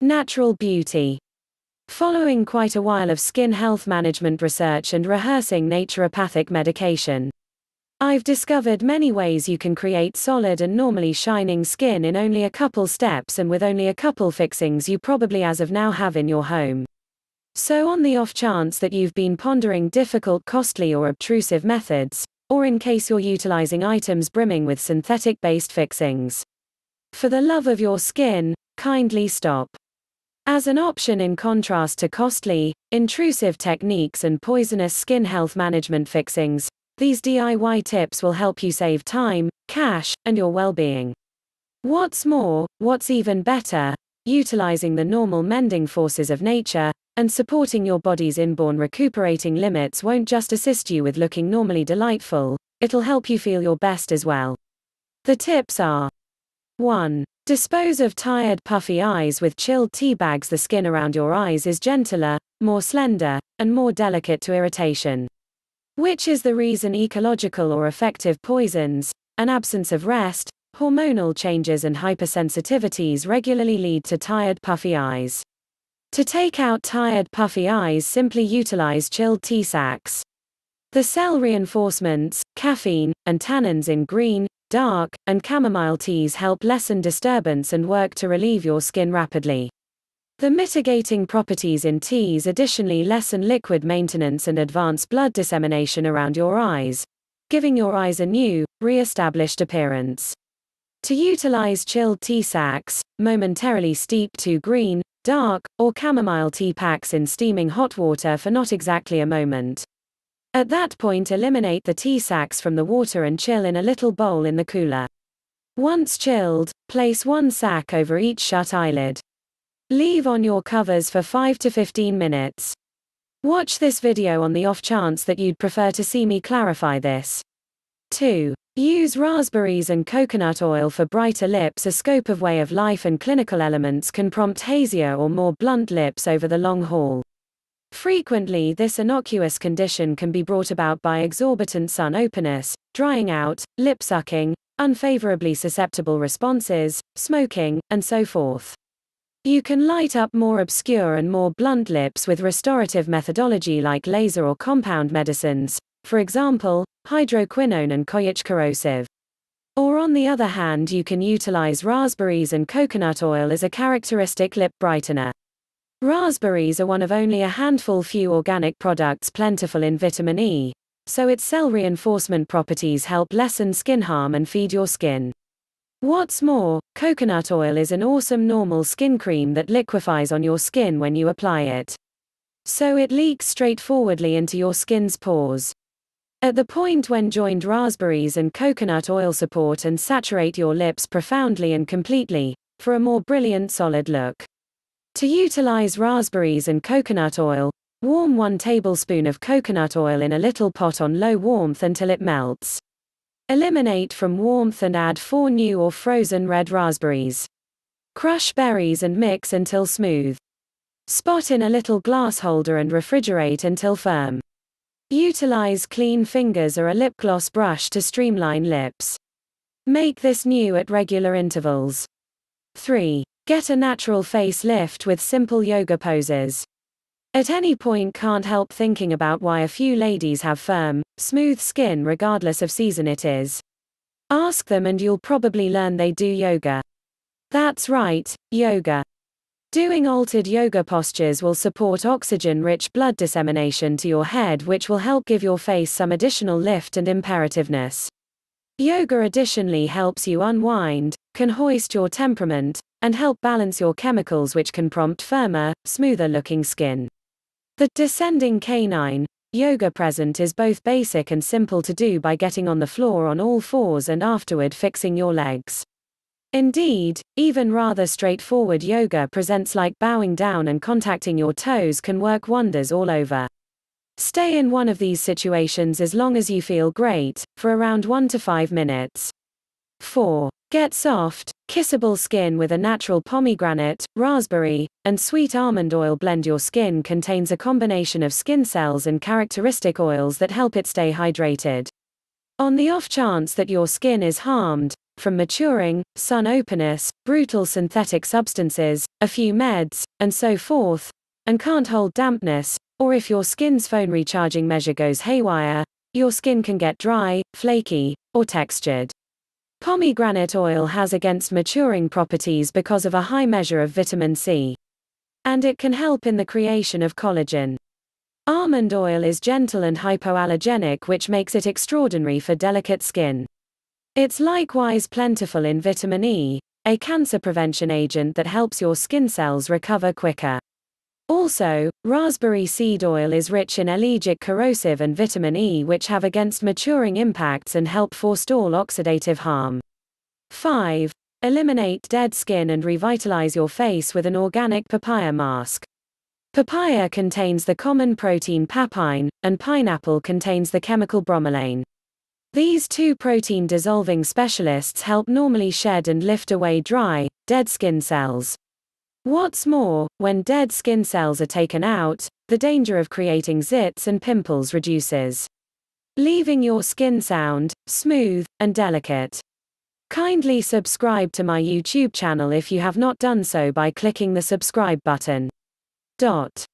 Natural beauty. Following quite a while of skin health management research and rehearsing naturopathic medication, I've discovered many ways you can create solid and normally shining skin in only a couple steps and with only a couple fixings you probably as of now have in your home. So on the off chance that you've been pondering difficult costly or obtrusive methods, or in case you're utilizing items brimming with synthetic-based fixings. For the love of your skin, kindly stop as an option in contrast to costly, intrusive techniques and poisonous skin health management fixings, these DIY tips will help you save time, cash, and your well-being. What's more, what's even better, utilizing the normal mending forces of nature, and supporting your body's inborn recuperating limits won't just assist you with looking normally delightful, it'll help you feel your best as well. The tips are 1. Dispose of tired puffy eyes with chilled tea bags. The skin around your eyes is gentler, more slender, and more delicate to irritation. Which is the reason ecological or effective poisons, an absence of rest, hormonal changes and hypersensitivities regularly lead to tired puffy eyes. To take out tired puffy eyes simply utilize chilled tea sacks. The cell reinforcements, caffeine, and tannins in green, dark, and chamomile teas help lessen disturbance and work to relieve your skin rapidly. The mitigating properties in teas additionally lessen liquid maintenance and advance blood dissemination around your eyes, giving your eyes a new, re-established appearance. To utilize chilled tea sacks, momentarily steep two green, dark, or chamomile tea packs in steaming hot water for not exactly a moment. At that point eliminate the tea sacks from the water and chill in a little bowl in the cooler. Once chilled, place one sack over each shut eyelid. Leave on your covers for 5 to 15 minutes. Watch this video on the off chance that you'd prefer to see me clarify this. 2. Use raspberries and coconut oil for brighter lips. A scope of way of life and clinical elements can prompt hazier or more blunt lips over the long haul. Frequently this innocuous condition can be brought about by exorbitant sun openness, drying out, lip sucking, unfavorably susceptible responses, smoking, and so forth. You can light up more obscure and more blunt lips with restorative methodology like laser or compound medicines, for example, hydroquinone and koyich corrosive. Or on the other hand you can utilize raspberries and coconut oil as a characteristic lip brightener. Raspberries are one of only a handful few organic products plentiful in vitamin E, so its cell reinforcement properties help lessen skin harm and feed your skin. What's more, coconut oil is an awesome normal skin cream that liquefies on your skin when you apply it. So it leaks straightforwardly into your skin's pores. At the point when joined raspberries and coconut oil support and saturate your lips profoundly and completely, for a more brilliant solid look. To utilize raspberries and coconut oil, warm 1 tablespoon of coconut oil in a little pot on low warmth until it melts. Eliminate from warmth and add 4 new or frozen red raspberries. Crush berries and mix until smooth. Spot in a little glass holder and refrigerate until firm. Utilize clean fingers or a lip gloss brush to streamline lips. Make this new at regular intervals. 3. Get a natural face lift with simple yoga poses. At any point can't help thinking about why a few ladies have firm, smooth skin regardless of season it is. Ask them and you'll probably learn they do yoga. That's right, yoga. Doing altered yoga postures will support oxygen-rich blood dissemination to your head which will help give your face some additional lift and imperativeness. Yoga additionally helps you unwind, can hoist your temperament, and help balance your chemicals which can prompt firmer, smoother looking skin. The descending canine yoga present is both basic and simple to do by getting on the floor on all fours and afterward fixing your legs. Indeed, even rather straightforward yoga presents like bowing down and contacting your toes can work wonders all over. Stay in one of these situations as long as you feel great, for around 1 to 5 minutes. 4. Get soft, Kissable skin with a natural pomegranate, raspberry, and sweet almond oil blend. Your skin contains a combination of skin cells and characteristic oils that help it stay hydrated. On the off chance that your skin is harmed, from maturing, sun openness, brutal synthetic substances, a few meds, and so forth, and can't hold dampness, or if your skin's phone recharging measure goes haywire, your skin can get dry, flaky, or textured. Pomegranate oil has against maturing properties because of a high measure of vitamin C. And it can help in the creation of collagen. Almond oil is gentle and hypoallergenic which makes it extraordinary for delicate skin. It's likewise plentiful in vitamin E, a cancer prevention agent that helps your skin cells recover quicker. Also, raspberry seed oil is rich in allergic corrosive and vitamin E which have against maturing impacts and help forestall oxidative harm. 5. Eliminate dead skin and revitalize your face with an organic papaya mask. Papaya contains the common protein papain, and pineapple contains the chemical bromelain. These two protein dissolving specialists help normally shed and lift away dry, dead skin cells. What's more, when dead skin cells are taken out, the danger of creating zits and pimples reduces, leaving your skin sound, smooth, and delicate. Kindly subscribe to my YouTube channel if you have not done so by clicking the subscribe button. Dot.